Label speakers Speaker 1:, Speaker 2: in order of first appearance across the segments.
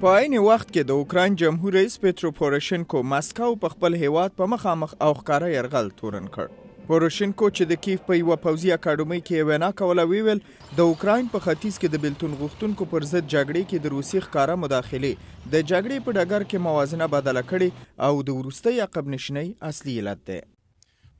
Speaker 1: په عین وخت کې د اوکران جمهور رئیس پېټرو پوروشنکو مسکو په خپل هیواد په مخامخ او ښکارا يرغل تورن کړ پوروشنکو چې د کیف په یو پوزي اکاډمۍ کې وینا کوله ویل د اوکران په ختیځ کې د بلتون غوښتونکو پر ضد جګړې کې د روسي ښکارا مداخله د جګړې په ډګر کې موازنه بدله کړي او د ورستۍ عقب نشنۍ اصلي علت ده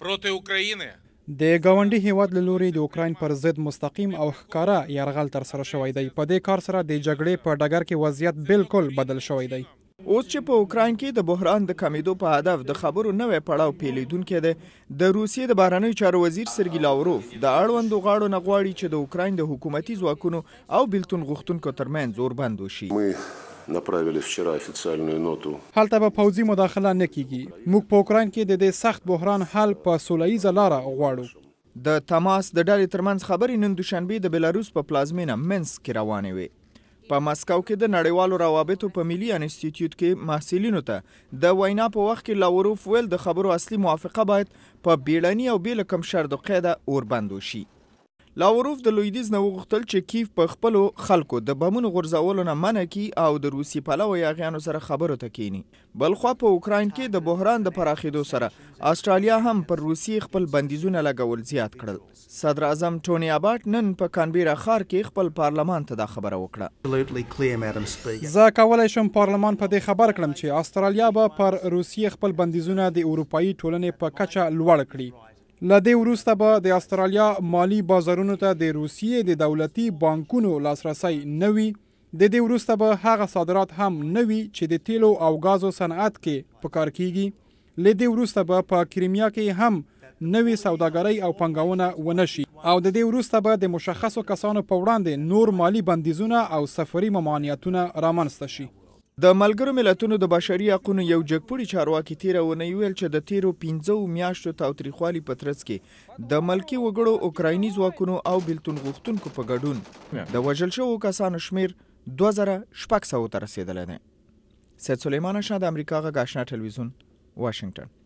Speaker 2: پروتی اوکراینه
Speaker 1: د گاونډي هیواد له لوري د اوکرين پر
Speaker 2: ضد مستقیم او ښکارا یرغل تر سره شوی دی په دې کار سره د جګړې په ډګر کې وضعیت
Speaker 1: بالکل بدل شوی دی اوس چې په اوکرين کې د بحران د کمیدو په هدف د خبرو نوې پړاو پیلیدونکې ده د روسیې د بهرنیو چارو وزیر سرګي لاوروف د اړوندو غاړو نغواړي چې د اوکرين د حکومتي ځواکونو او بلتون غوښتونکو ترمنځ زور بند وشي направили вчера официальную ноту. هلته به پوځي مداخله نه کیږي. موږ په اوکرين کې د دې سخت بحران حل په سوله ییز لار غواړو. د تماس د ډلې ترمنځ خبرې نن دوشنبه د بلاروس په پلازمینه منسک کې روانې وي. په مسکو کې د نړیوالو روابطو په ملي انسټیټیوټ کې محصلینو ته د وینا په وخت کې لاوروف ویل د خبرو اصلي موافقه باید په بیړني او بیل کم شرط قاعده اور بندو شي لاوروف د لویدیز نه وغوښتل چې کیف په خپلو خلکو د بمونو غورځولو نه منع کړي او د روسي پلوه یاغیانو سره خبرو ته کینی بلخوا په اوکراین کې د بحران د پراخېدو سره استرالیا هم پر روسي خپل بندیزونه لګول زیات کړل صدر اعظم ټونی اباټ نن په کانبیرا ښار کې خپل پارلمان ته دا خبره وکړه
Speaker 2: زه کولای شم پارلمان په دې خبر کړم چې استرالیا به پر روسي خپل بندیزونه د اروپאי ټولنې په کچه لوړ کړي لدې وروسته به د استرالیا مالی بازارونو ته د روسیې د دولتي بانکونو لاسرسي نوي د دې وروسته به هغه صادرات هم نوي چې د تیلو او غازو صنعت کې په کار کیږي لدې وروسته به په کریمیا کې هم نوي سوداګرۍ او پنګونه ونشي او د دې وروسته به د مشخصو کسانو په وړاندې نور مالی بندیزونه او سفري ممانعتونه رامنځته
Speaker 1: شي د ملګرو ملتونو د بشري حقوقو یو جګپوري چارواکي تیر ونی ویل چې د تیرو 15 میاشتو تاوتریخوالي په ترڅ کې د ملکی وګړو اوکرایني ځواکونو او بلتون غوښتونکو په ګډون د وژل شوو کسانو شمیر 2600 ته رسیدلی دی سید سلیمان شاه د امریکا غاښنا ټلویزیون واشنگټن